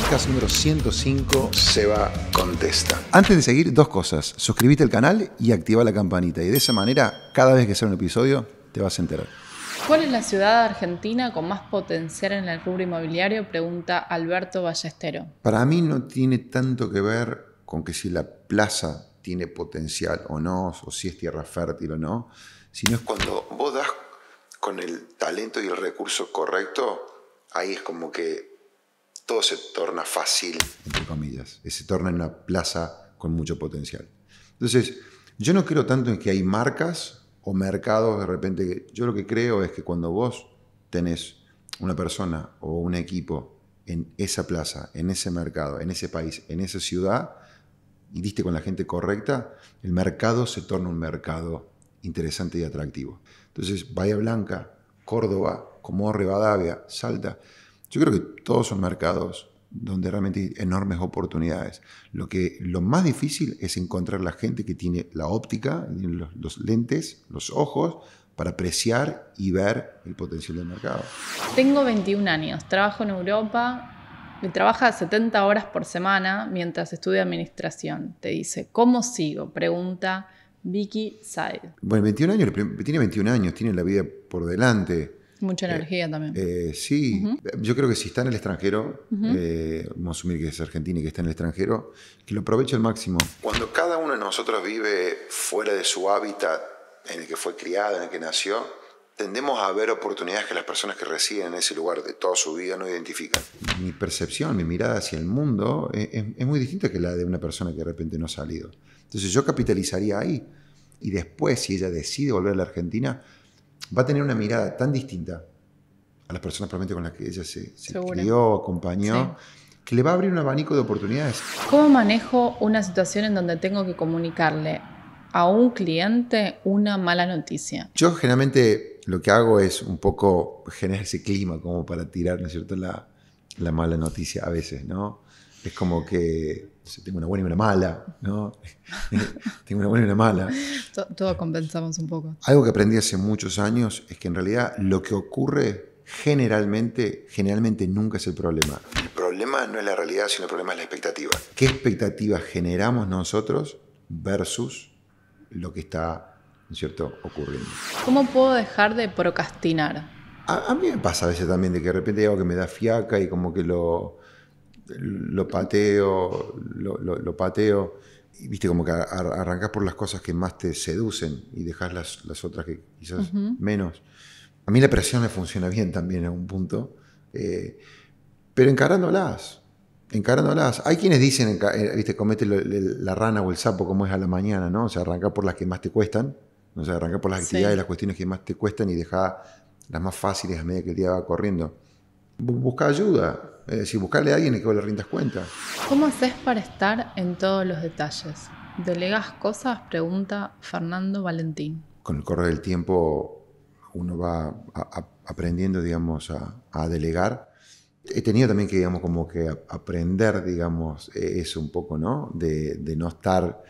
podcast número 105. Seba contesta. Antes de seguir, dos cosas. Suscríbete al canal y activa la campanita. Y de esa manera, cada vez que sea un episodio, te vas a enterar. ¿Cuál es la ciudad argentina con más potencial en el rubro inmobiliario? Pregunta Alberto Ballestero. Para mí no tiene tanto que ver con que si la plaza tiene potencial o no, o si es tierra fértil o no, sino es cuando vos das con el talento y el recurso correcto, ahí es como que todo se torna fácil, entre comillas, eh, se torna en una plaza con mucho potencial. Entonces, yo no creo tanto en que hay marcas o mercados de repente. Yo lo que creo es que cuando vos tenés una persona o un equipo en esa plaza, en ese mercado, en ese país, en esa ciudad, y diste con la gente correcta, el mercado se torna un mercado interesante y atractivo. Entonces, Bahía Blanca, Córdoba, como Rivadavia, Salta, yo creo que todos son mercados donde realmente hay enormes oportunidades. Lo, que, lo más difícil es encontrar la gente que tiene la óptica, los, lentes, los ojos, para apreciar y ver el potencial del mercado. Tengo 21 años, trabajo en Europa, me trabaja 70 horas por semana mientras estudio administración. Te dice, ¿cómo sigo? Pregunta Vicky Said. Bueno, 21 años, tiene 21 años, tiene la vida por delante. Mucha eh, energía también. Eh, sí, yo creo que si está en el extranjero, eh, vamos a asumir que es Argentina y que está en el extranjero, que lo aproveche al máximo. Cuando cada uno de nosotros vive fuera de su hábitat en el que fue criado, en el que nació, tendemos a ver oportunidades que las personas que residen en ese lugar de toda su vida no identifican. Mi percepción, mi mirada hacia el mundo es, es muy distinta que la de una persona que de repente no ha salido. Entonces yo capitalizaría ahí y después, si ella decide volver a la Argentina, va a tener una mirada tan distinta a las personas probablemente con las que ella se, crió, acompañó, que le va a abrir un abanico de oportunidades. ¿Cómo manejo una situación en donde tengo que comunicarle a un cliente una mala noticia? Yo generalmente lo que hago es un poco generar ese clima como para tirar, ¿no cierto?, la, la mala noticia a veces, ¿no? Es como que tengo una buena y una mala, ¿no? tengo una buena y una mala. Todos compensamos un poco. Algo que aprendí hace muchos años es que en realidad lo que ocurre generalmente, generalmente nunca es el problema. El problema no es la realidad, sino el problema es la expectativa. ¿Qué expectativa generamos nosotros versus lo que está, ¿no cierto?, ocurriendo. ¿Cómo puedo dejar de procrastinar? A, mí me pasa a veces también de que de repente hay algo que me da fiaca y como que lo, lo pateo, lo, pateo. Y, viste, como que arrancar por las cosas que más te seducen y dejas las, otras que quizás menos. A mí la presión me funciona bien también en un punto, eh, pero encarándolas, encarándolas. Hay quienes dicen, eh, viste, comete la rana o el sapo como es a la mañana, ¿no? O sea, arranca por las que más te cuestan, o sea, arranca por las actividades, las cuestiones que más te cuestan y dejar las más fáciles a medida que el día va corriendo. Busca ayuda, eh, si buscarle a alguien y que vos le rindas cuenta. ¿Cómo haces para estar en todos los detalles? ¿Delegas cosas? Pregunta Fernando Valentín. Con el correr del tiempo uno va aprendiendo, digamos, a, delegar. He tenido también que, digamos, como que aprender, digamos, eh, eso un poco, ¿no? De, no estar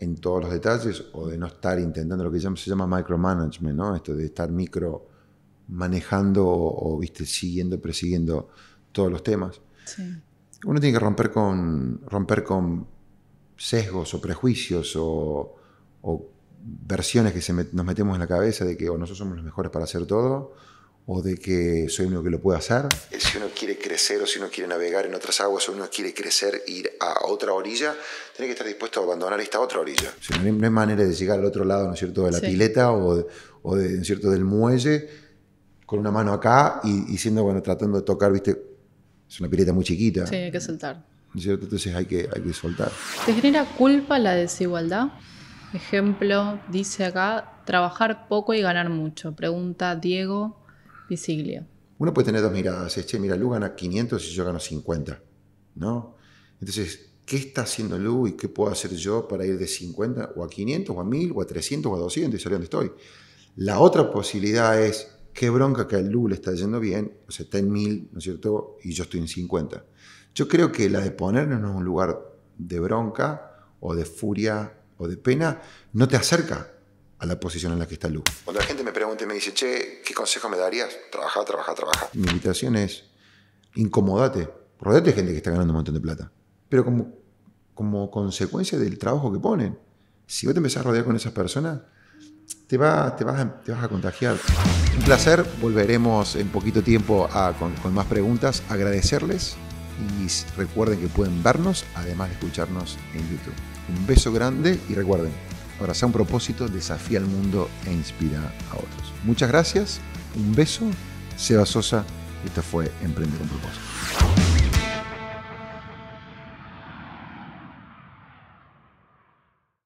en todos los detalles o de no estar intentando lo que se llama, se llama micromanagement, ¿no? Esto de estar micro manejando o, viste, siguiendo, persiguiendo todos los temas. Uno tiene que romper con, romper con sesgos o prejuicios o, o versiones que nos metemos en la cabeza de que o nosotros somos los mejores para hacer todo o de que soy el único que lo puede hacer. Si uno quiere crecer o si uno quiere navegar en otras aguas o uno quiere crecer, ir a otra orilla, tiene que estar dispuesto a abandonar esta otra orilla. no, hay, manera de llegar al otro lado, ¿no es cierto?, de la pileta o, o de, cierto?, del muelle con una mano acá y, y siendo, bueno, tratando de tocar, ¿viste?, es una pileta muy chiquita. Sí, hay que soltar. Entonces hay que, hay que soltar. ¿Te genera culpa la desigualdad? Ejemplo, dice acá, trabajar poco y ganar mucho. Pregunta Diego Visiglio. Uno puede tener dos miradas. mira, Lu gana 500 y yo gano 50. ¿No? Entonces, ¿qué está haciendo Lu y qué puedo hacer yo para ir de 50 o a 500 o a 1000 o a 300 o a 200 y saber dónde estoy? La otra posibilidad es, qué bronca que el Lu le está yendo bien, o sea, está en mil, ¿no es cierto? Y yo estoy en 50. Yo creo que la de ponernos en un lugar de bronca o de furia o de pena no te acerca a la posición en la que está Lu. Cuando la gente me pregunta y me dice, che, ¿qué consejo me darías? Trabaja, trabaja, trabaja. Mi invitación es, incomodate, rodeate gente que está ganando un montón de plata, pero como, como consecuencia del trabajo que ponen. Si vos te empezás a rodear con esas personas, te, vas a, contagiar. Un placer, volveremos en poquito tiempo con, más preguntas, agradecerles y recuerden que pueden vernos, además de escucharnos en YouTube. Un beso grande y recuerden, abraza un propósito, desafía al mundo e inspira a otros. Muchas gracias, un beso, Seba Sosa, esto fue Emprender un propósito.